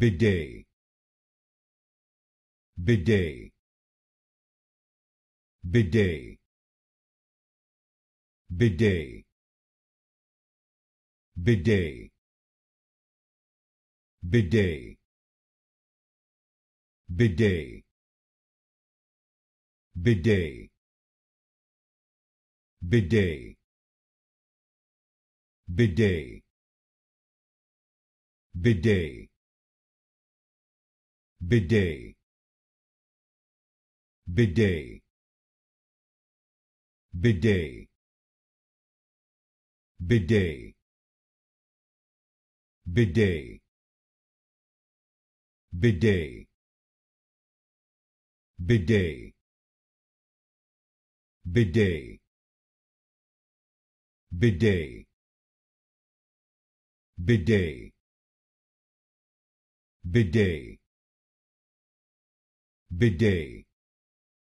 bidet bidet bidet bidet bidet bidet bidet bidet bidet bidet bidet bidet bidet bidet bidet bidet bidet bidet bidet bidet bidet bidet bidet